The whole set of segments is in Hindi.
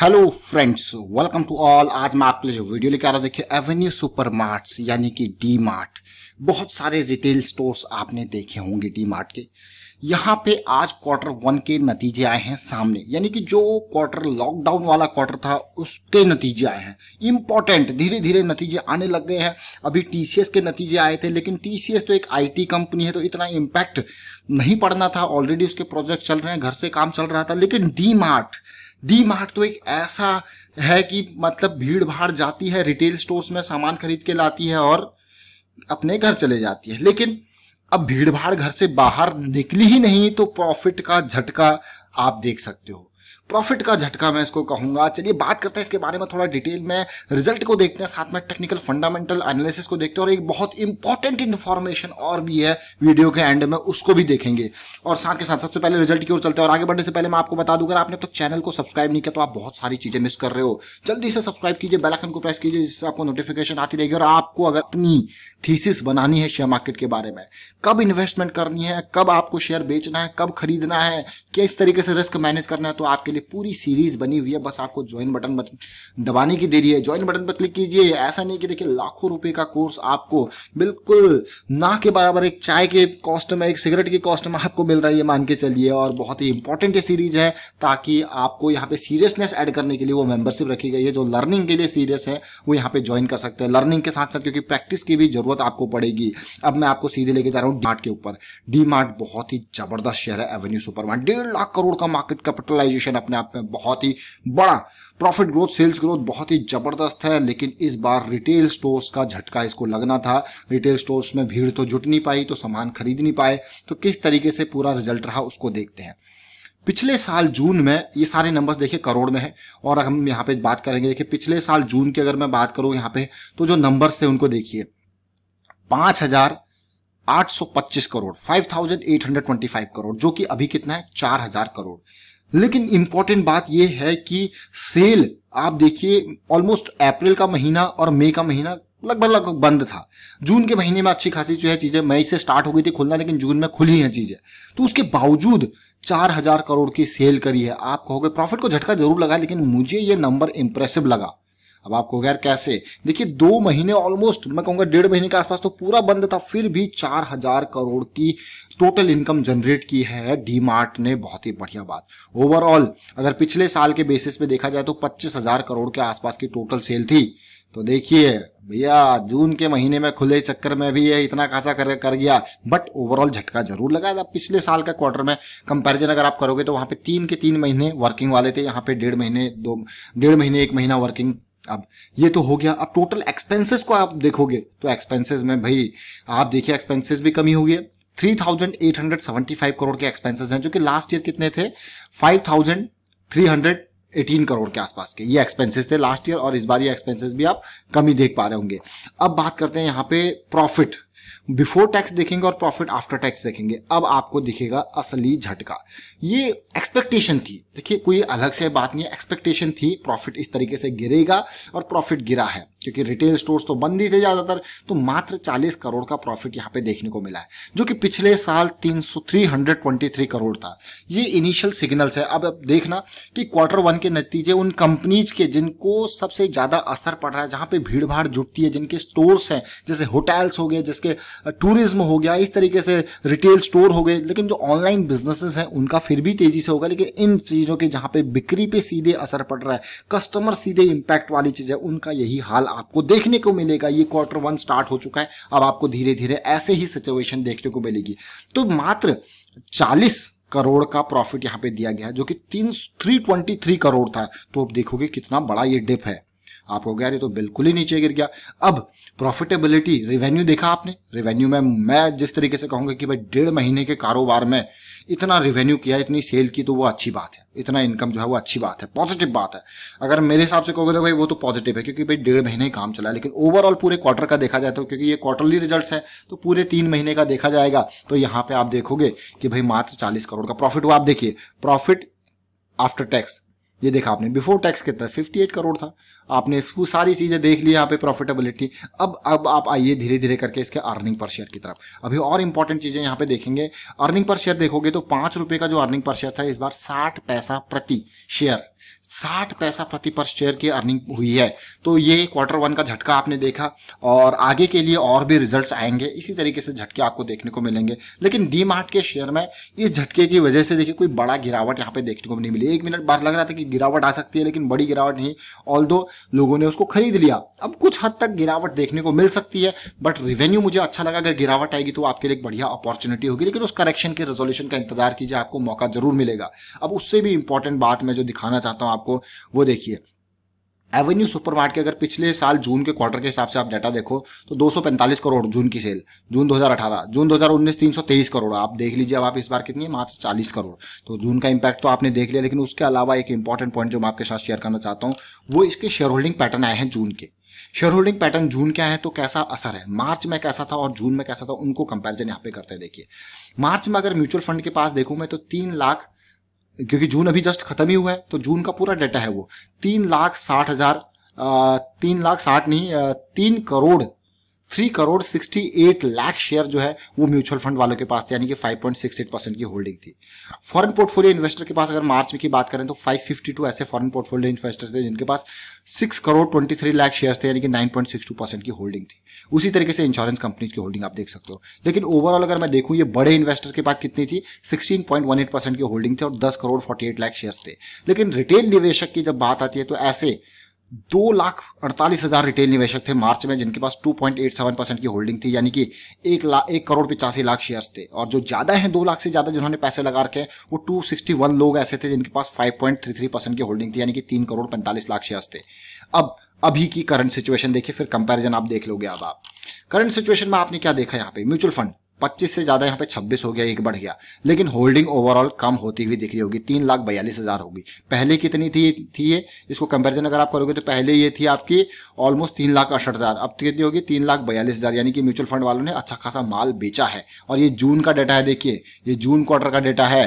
hello friends welcome to all आज मैं आपके लिए जो वीडियो लेकर आ रहा हूँ देखिए एवेन्यू सुपर मार्ट्स यानी कि डी मार्ट बहुत सारे रिटेल स्टोर्स आपने देखे होंगे डी मार्ट के यहाँ पे आज क्वार्टर वन के नतीजे आए हैं सामने यानी कि जो क्वार्टर लॉकडाउन वाला क्वार्टर था उसके नतीजे आए हैं इम्पॉर्टेंट धीरे धीरे नतीजे आने लग गए हैं अभी टीसीएस के नतीजे आए थे लेकिन टीसीएस तो एक आई कंपनी है तो इतना इम्पैक्ट नहीं पड़ना था ऑलरेडी उसके प्रोजेक्ट चल रहे हैं घर से काम चल रहा था लेकिन डी मार्ट डी मार्ट तो एक ऐसा है कि मतलब भीड़ भाड़ जाती है रिटेल स्टोर्स में सामान खरीद के लाती है और अपने घर चले जाती है लेकिन अब भीड़ भाड़ घर से बाहर निकली ही नहीं तो प्रॉफिट का झटका आप देख सकते हो प्रॉफिट का झटका मैं इसको कहूंगा चलिए बात करते हैं इसके बारे में थोड़ा डिटेल में रिजल्ट को देखते हैं साथ में टेक्निकल फंडामेंटल एनालिसिस को देखते हैं और एक बहुत इंपॉर्टेंट इन्फॉर्मेशन और भी है वीडियो के एंड में उसको भी देखेंगे और साथ के साथ सबसे पहले रिजल्ट की ओर चलते हैं और आगे बढ़ने से पहले मैं आपको बता दूंगा आपने अब तक चैनल को सब्सक्राइब नहीं किया तो आप बहुत सारी चीज़ें मिस कर रहे हो जल्दी से सब्सक्राइब कीजिए बेलाइकन को प्रेस कीजिए जिससे आपको नोटिफिकेशन आती रहेगी और आपको अगर अपनी थीसिस बनानी है शेयर मार्केट के बारे में कब इन्वेस्टमेंट करनी है कब आपको शेयर बेचना है कब खरीदना है किस तरीके से रिस्क मैनेज करना है तो आपके लिए लिए पूरी सीरीज बनी हुई है बस आपको ज्वाइन बटन दबाने की देरी है ज्वाइन बटन पर क्लिक कीजिए ऐसा नहीं कि देखिए लाखों रुपए का कोर्स आपको बिल्कुल ना के बराबर एक चाय के कॉस्ट में एक सिगरेट के कॉस्ट में आपको मिल रहा है ये मान के चलिए और बहुत ही इंपॉर्टेंट ये सीरीज है ताकि आपको यहाँ पे सीरियसनेस एड करने के लिए वो मेंबरशिप रखी गई है जो लर्निंग के लिए सीरियस है वो यहाँ पे ज्वाइन कर सकते हैं लर्निंग के साथ साथ क्योंकि प्रैक्टिस की भी जरूरत आपको पड़ेगी अब मैं आपको सीधे लेके जा रहा हूँ डी के ऊपर डी बहुत ही जबरदस्त शहर है एवेन्यू सुपर सुपरमार्ट डेढ़ लाख करोड़ का मार्केट कैपिटलाइजेशन अपने अपने आप में बहुत ही बड़ा प्रॉफिट ग्रोथ सेल्स ग्रोथ बहुत ही जबरदस्त है लेकिन इस बार रिटेल स्टोर्स का झटका इसको लगना था रिटेल स्टोर्स में भीड़ तो जुट नहीं पाई तो सामान खरीद नहीं पाए तो किस तरीके से पूरा रिजल्ट रहा उसको देखते हैं पिछले साल जून में ये सारे नंबर्स देखिए करोड़ में है और हम यहाँ पे बात करेंगे देखिए पिछले साल जून की अगर मैं बात करूँ यहाँ पे तो जो नंबर्स थे उनको देखिए पाँच हजार आठ सौ पच्चीस crore five thousand eight hundred twenty five crore जो कि अभी कितना है चार हजार करोड़ लेकिन इंपॉर्टेंट बात यह है कि सेल आप देखिए ऑलमोस्ट अप्रैल का महीना और मई का महीना लगभग लगभग बंद था जून के महीने में अच्छी खासी जो है चीजें मई से स्टार्ट हो गई थी खुलना लेकिन जून में खुली हैं चीजें तो उसके बावजूद चार हजार करोड़ की सेल करी है आप कहोगे प्रॉफिट को झटका जरूर लगा लेकिन मुझे ये नंबर इंप्रेसिव लगा अब आपको गैर कैसे देखिए दो महीने ऑलमोस्ट मैं कहूंगा डेढ़ महीने के आसपास तो पूरा बंद था फिर भी चार हजार करोड़ की टोटल इनकम जनरेट की है मार्ट ने बहुत ही बढ़िया बात ओवरऑल अगर पिछले साल के बेसिस पे देखा जाए तो पच्चीस हजार करोड़ के आसपास की टोटल सेल थी तो देखिए भैया जून के महीने में खुले चक्कर में भी ये इतना खासा कर कर गया बट ओवरऑल झटका जरूर लगा था पिछले साल का क्वार्टर में कंपैरिजन अगर आप करोगे तो वहां पे तीन के तीन महीने वर्किंग वाले थे यहाँ पे डेढ़ महीने दो डेढ़ महीने एक महीना वर्किंग अब ये तो हो गया अब टोटल एक्सपेंसेस को आप देखोगे तो एक्सपेंसेस में भाई आप देखिए एक्सपेंसेस भी कमी हो गई three thousand eight hundred seventy five crore के एक्सपेंसेस हैं जो कि लास्ट ईयर कितने थे five thousand three hundred eighteen crore के आसपास के ये एक्सपेंसेस थे लास्ट ईयर और इस बार ये एक्सपेंसेस भी आप कमी देख पा रहे होंगे अब बात करते हैं यहाँ पे प्रॉफिट बिफोर टैक्स देखेंगे और प्रॉफिट आफ्टर टैक्स देखेंगे अब आपको दिखेगा असली झटका ये एक्सपेक्टेशन थी देखिए कोई अलग से बात नहीं है एक्सपेक्टेशन थी प्रॉफिट इस तरीके से गिरेगा और प्रॉफिट गिरा है क्योंकि रिटेल स्टोर्स तो बंद ही थे ज़्यादातर तो मात्र 40 करोड़ का प्रॉफिट यहाँ पे देखने को मिला है जो कि पिछले साल तीन सौ करोड़ था ये इनिशियल सिग्नल्स है अब अब देखना कि क्वार्टर वन के नतीजे उन कंपनीज के जिनको सबसे ज़्यादा असर पड़ रहा है जहां पे भीड़ जुटती है जिनके स्टोर्स हैं जैसे होटल्स हो गए जिसके टूरिज्म हो गया इस तरीके से रिटेल स्टोर हो गए लेकिन जो ऑनलाइन बिजनेसेस हैं उनका फिर भी तेजी से होगा लेकिन इन चीज़ों के जहाँ पे बिक्री पे सीधे असर पड़ रहा है कस्टमर सीधे इंपैक्ट वाली चीज़ है उनका यही हाल आपको देखने को मिलेगा ये क्वार्टर वन स्टार्ट हो चुका है अब आपको धीरे धीरे ऐसे ही सिचुएशन देखने को मिलेगी तो मात्र चालीस करोड़ का प्रॉफिट यहाँ पे दिया गया है जो कि तीन थ्री ट्वेंटी थ्री करोड़ था तो आप देखोगे कितना बड़ा ये डिप है आपको कह रही तो बिल्कुल ही नीचे गिर गया अब प्रॉफिटेबिलिटी रेवेन्यू देखा आपने रेवेन्यू में मैं जिस तरीके से कहूंगा कि भाई डेढ़ महीने के कारोबार में इतना रेवेन्यू किया इतनी सेल की तो वो अच्छी बात है इतना इनकम जो है वो अच्छी बात है पॉजिटिव बात है अगर मेरे हिसाब से कहोगे तो भाई वो तो पॉजिटिव है क्योंकि भाई डेढ़ महीने ही काम चला लेकिन ओवरऑल पूरे क्वार्टर का देखा जाए तो क्योंकि ये क्वार्टरली रिजल्ट है तो पूरे तीन महीने का देखा जाएगा तो यहाँ पे आप देखोगे कि भाई मात्र चालीस करोड़ का प्रॉफिट हुआ आप देखिए प्रॉफिट आफ्टर टैक्स ये देखा आपने बिफोर टैक्स कितना फिफ्टी एट करोड़ था आपने वो सारी चीज़ें देख ली यहाँ पे प्रॉफिटेबिलिटी अब अब आप आइए धीरे धीरे करके इसके अर्निंग पर शेयर की तरफ अभी और इंपॉर्टेंट चीज़ें यहाँ पे देखेंगे अर्निंग पर शेयर देखोगे तो पाँच रुपये का जो अर्निंग पर शेयर था इस बार साठ पैसा प्रति शेयर साठ पैसा प्रति पर शेयर की अर्निंग हुई है तो ये क्वार्टर वन का झटका आपने देखा और आगे के लिए और भी रिजल्ट्स आएंगे इसी तरीके से झटके आपको देखने को मिलेंगे लेकिन डी मार्ट के शेयर में इस झटके की वजह से देखिए कोई बड़ा गिरावट यहाँ पे देखने को नहीं मिली एक मिनट बाद लग रहा था कि गिरावट आ सकती है लेकिन बड़ी गिरावट नहीं ऑल लोगों ने उसको खरीद लिया अब कुछ हद तक गिरावट देखने को मिल सकती है बट रिवेन्यू मुझे अच्छा लगा अगर गिरावट आएगी तो आपके लिए एक बढ़िया अपॉर्चुनिटी होगी लेकिन उस करेक्शन के रेजोल्यूशन का इंतजार कीजिए आपको मौका जरूर मिलेगा अब उससे भी इंपॉर्टेंट बात मैं जो दिखाना चाहता हूँ आपको वो देखिए एवेन्यू सुपरमार्ट के अगर पिछले साल जून के क्वार्टर के हिसाब से आप डाटा देखो तो 245 करोड़ जून की सेल जून 2018 जून 2019 323 करोड़ आप देख लीजिए अब आप इस बार कितनी है मात्र 40 करोड़ तो जून का इंपैक्ट तो आपने देख लिया लेकिन उसके अलावा एक इंपॉर्टेंट पॉइंट जो मैं आपके साथ शेयर करना चाहता हूँ वो इसके शेयर होल्डिंग पैटर्न आए हैं जून के शेयर होल्डिंग पैटर्न जून क्या है तो कैसा असर है मार्च में कैसा था और जून में कैसा था उनको कंपेरिजन यहाँ पे करते हैं देखिए मार्च में अगर म्यूचुअल फंड के पास देखूँ मैं तो तीन लाख क्योंकि जून अभी जस्ट खत्म ही हुआ है तो जून का पूरा डाटा है वो तीन लाख साठ हजार तीन लाख साठ नहीं तीन crore three crore sixty eight lakh share जो है वो म्यूचुअल फंड वालों के पास थे यानी कि five point six eight percent की होल्डिंग थी फॉरेन पोर्टफोलियो इन्वेस्टर के पास अगर मार्च में की बात करें तो फाइव फिफ्टी टू ऐसे फॉरेन पोर्टफोलियो इन्वेस्टर्स थे जिनके पास six crore twenty three lakh share थे यानी कि nine point six two percent की होल्डिंग थी उसी तरीके से इंश्योरेंस कंपनीज की होल्डिंग आप देख सकते हो लेकिन ओवरऑल अगर मैं देखूँ ये बड़े इन्वेस्टर के पास कितनी थी sixteen point one eight percent की होल्डिंग थी और दस crore forty eight lakh share थे लेकिन रिटेल निवेशक की जब बात आती है तो ऐसे दो लाख अड़तालीस हजार रिटेल निवेशक थे मार्च में जिनके पास 2.87 परसेंट की होल्डिंग थी यानी कि एक लाख एक करोड़ पिचासी लाख शेयर्स थे और जो ज्यादा हैं दो लाख से ज्यादा जिन्होंने पैसे लगा रखे वो 261 लोग ऐसे थे जिनके पास 5.33 परसेंट की होल्डिंग थी यानी कि तीन करोड़ पैंतालीस लाख शेयर्स थे अब अभी की करंट सिचुएशन देखिए फिर कंपेरिजन आप देख लोगे अब आप करंट सिचुएशन में आपने क्या देखा यहाँ पे म्यूचुअल फंड 25 से ज्यादा यहाँ पे 26 हो गया एक बढ़ गया लेकिन होल्डिंग ओवरऑल कम होती हुई दिख रही होगी तीन लाख बयालीस हजार होगी पहले कितनी थी थी ये इसको कंपेरिजन अगर आप करोगे तो पहले ये थी आपकी ऑलमोस्ट तीन लाख अड़सठ हजार अब तो कितनी होगी तीन लाख बयालीस हजार यानी कि म्यूचुअल फंड वालों ने अच्छा खासा माल बेचा है और ये जून का डेटा है देखिए ये जून क्वार्टर का डेटा है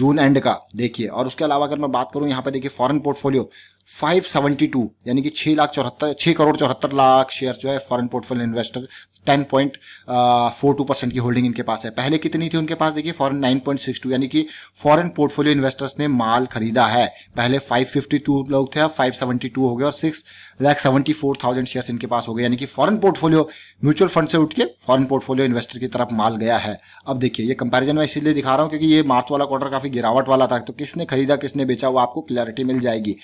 जून एंड का देखिए और उसके अलावा अगर मैं बात करूँ यहाँ पे देखिए फॉरेन पोर्टफोलियो 572 यानी कि छह लाख चौहत्तर छह करोड़ चौहत्तर लाख शेयर जो है foreign portfolio investor ten point four two percent की होल्डिंग इनके पास है पहले कितनी थी उनके पास देखिए foreign nine point six two यानी कि फॉरन पोर्टफोलियो इन्वेस्टर्स ने माल खरीदा है पहले फाइव फिफ्टी टू लोग थे अब फाइव सेवेंटी टू हो गए और six lakh seventy four thousand share इनके पास हो गए यानी कि फॉरन पोर्टफोलियो म्यूचुअल फंड से उठ के फॉरन पोर्टफोलियो इन्वेस्टर की तरफ माल गया है अब देखिए ये कंपेरिजन मैं इसीलिए दिखा रहा हूँ क्योंकि ये मार्च वाला क्वार्टर काफी गिरावट वाला था तो किसने खरीदा किसने बेचा वो आपको क्लैरिटी मिल जाएगी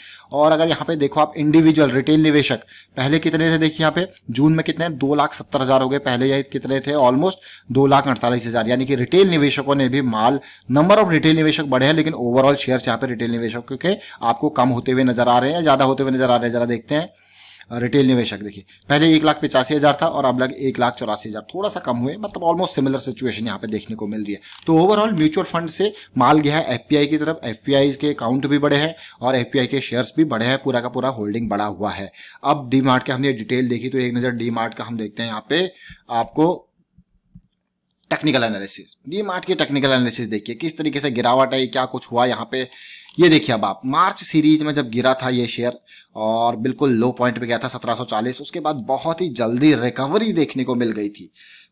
और अगर यहाँ पे देखो आप इंडिविजुअल रिटेल निवेशक पहले कितने थे देखिए यहाँ पे जून में कितने दो लाख सत्तर हजार हो पहले यह कितने थे ऑलमोस्ट दो लाख अड़तालीस हज़ार यानी कि रिटेल निवेशकों ने भी माल नंबर ऑफ रिटेल निवेशक बढ़े हैं लेकिन ओवरऑल शेयर यहाँ पे रिटेल निवेशकों के आपको कम होते हुए नजर आ रहे हैं ज़्यादा होते हुए नजर आ रहे हैं ज़रा देखते हैं रिटेल निवेशक देखिए पहले एक लाख पचासी हज़ार था और अब लग एक लाख चौरासी हज़ार थोड़ा सा कम हुए मतलब ऑलमोस्ट सिमिलर सिचुएशन यहाँ पे देखने को मिल रही है तो ओवरऑल म्यूचुअल फंड से माल गया है एफपीआई की तरफ एफ के अकाउंट भी बढ़े हैं और एफ के शेयर्स भी बढ़े हैं पूरा का पूरा होल्डिंग बढ़ा हुआ है अब डी मार्ट का हमने डिटेल देखी तो एक नज़र डी मार्ट का हम देखते हैं यहाँ पे आपको टेक्निकल एनालिसिस डी मार्ट के टेक्निकल एनालिसिस देखिए किस तरीके से गिरावट आई क्या कुछ हुआ यहाँ पे ये देखिए अब आप मार्च सीरीज में जब गिरा था ये शेयर और बिल्कुल लो पॉइंट पे गया था 1740 उसके बाद बहुत ही जल्दी रिकवरी देखने को मिल गई थी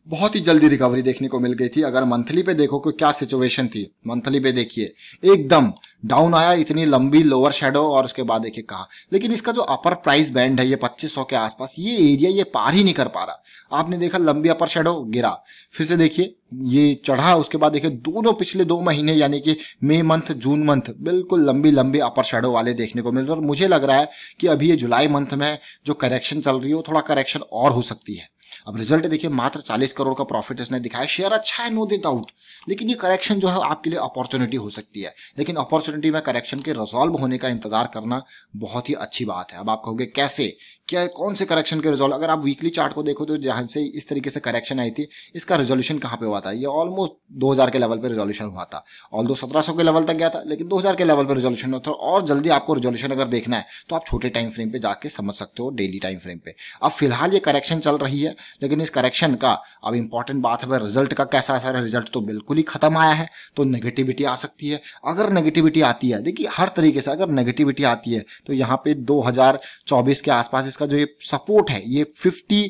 बहुत ही जल्दी रिकवरी देखने को मिल गई थी अगर मंथली पे देखो कि क्या सिचुएशन थी मंथली पे देखिए एकदम डाउन आया इतनी लंबी लोअर शेडो और उसके बाद देखिए कहा लेकिन इसका जो अपर प्राइस बैंड है ये 2500 के आसपास ये एरिया ये पार ही नहीं कर पा रहा आपने देखा लंबी अपर शेडो गिरा फिर से देखिए ये चढ़ा उसके बाद देखिए दोनों पिछले दो महीने यानी कि मई मंथ जून मंथ बिल्कुल लंबी लंबी अपर शेडो वाले देखने को मिल रहे और मुझे लग रहा है कि अभी ये जुलाई मंथ में जो करेक्शन चल रही है वो थोड़ा करेक्शन और हो सकती है अब रिजल्ट देखिए मात्र 40 करोड़ का प्रॉफिट इसने दिखाया शेयर अच्छा है नो दे डाउट लेकिन ये करेक्शन जो है आपके लिए अपॉर्चुनिटी हो सकती है लेकिन अपॉर्चुनिटी में करेक्शन के रिजॉल्व होने का इंतजार करना बहुत ही अच्छी बात है अब आप कहोगे कैसे क्या कौन से करेक्शन के रिजॉल्व अगर आप वीकली चार्ट को देखो तो जहाँ से इस तरीके से करेक्शन आई थी इसका रिजोल्यूशन कहाँ पे हुआ था ये ऑलमोस्ट 2000 के लेवल पे रिजोल्यूशन हुआ था ऑल दो सत्रह के लेवल तक गया था लेकिन 2000 के लेवल पे रिजोल्यूशन हुआ था और जल्दी आपको रिजोल्यूशन अगर देखना है तो आप छोटे टाइम फ्रेम पर जाके समझ सकते हो डेली टाइम फ्रेम पर अब फिलहाल ये करेक्शन चल रही है लेकिन इस करेक्शन का अब इंपॉर्टेंट बात है रिजल्ट का कैसा ऐसा रिजल्ट तो बिल्कुल ही खत्म आया है तो नेगेटिविटी आ सकती है अगर नेगेटिविटी आती है देखिए हर तरीके से अगर नेगेटिविटी आती है तो यहाँ पे दो के आसपास इस इसका जो ये सपोर्ट है ये 50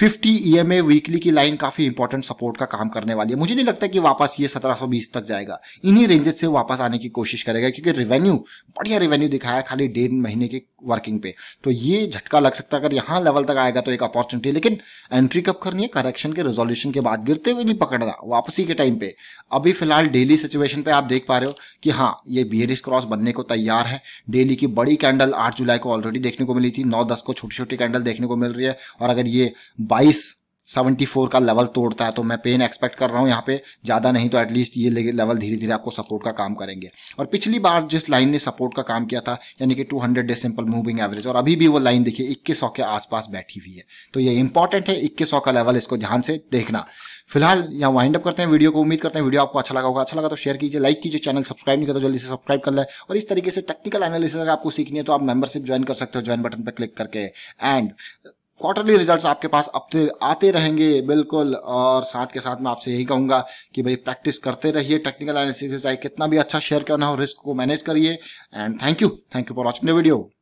50 ईएमए वीकली की लाइन काफी इंपॉर्टेंट सपोर्ट का काम करने वाली है मुझे नहीं लगता कि वापस ये 1720 तक जाएगा इन्हीं रेंजेस से वापस आने की कोशिश करेगा क्योंकि रेवेन्यू बढ़िया रेवेन्यू दिखाया खाली डेढ़ महीने के वर्किंग पे तो ये झटका लग सकता है अगर यहाँ लेवल तक आएगा तो एक अपॉर्चुनिटी लेकिन एंट्री कब करनी है करेक्शन के रेजोल्यूशन के बाद गिरते हुए नहीं रहा वापसी के टाइम पे अभी फिलहाल डेली सिचुएशन पे आप देख पा रहे हो कि हाँ ये बीहरिस क्रॉस बनने को तैयार है डेली की बड़ी कैंडल आठ जुलाई को ऑलरेडी देखने को मिली थी नौ दस को छोटी छोटी कैंडल देखने को मिल रही है और अगर ये बाईस 74 का लेवल तोड़ता है तो मैं पेन एक्सपेक्ट कर रहा हूँ यहाँ पे ज़्यादा नहीं तो एटलीस्ट ये लेवल धीरे धीरे आपको सपोर्ट का काम करेंगे और पिछली बार जिस लाइन ने सपोर्ट का काम किया था यानी कि 200 डे सिंपल मूविंग एवरेज और अभी भी वो लाइन देखिए इक्कीस के आसपास बैठी हुई है तो ये इंपॉर्टेंट है इक्कीस का लेवल इसको ध्यान से देखना फिलहाल यहाँ वाइंड अप करते हैं वीडियो को उम्मीद करते हैं वीडियो आपको अच्छा लगा होगा अच्छा लगा तो शेयर कीजिए लाइक कीजिए चैनल सब्सक्राइब नहीं करो तो जल्दी से सब्सक्राइब कर लें और इस तरीके से टेक्निकल एनालिसिस अगर आपको सीखनी है तो आप मेंबरशिप ज्वाइन कर सकते हो ज्वाइन बटन पर क्लिक करके एंड क्वार्टरली रिजल्ट्स आपके पास अपते आते रहेंगे बिल्कुल और साथ के साथ मैं आपसे यही कहूंगा कि भाई प्रैक्टिस करते रहिए टेक्निकल एनालिसिस चाहे कितना भी अच्छा शेयर करना हो रिस्क को मैनेज करिए and thank you thank you for watching the video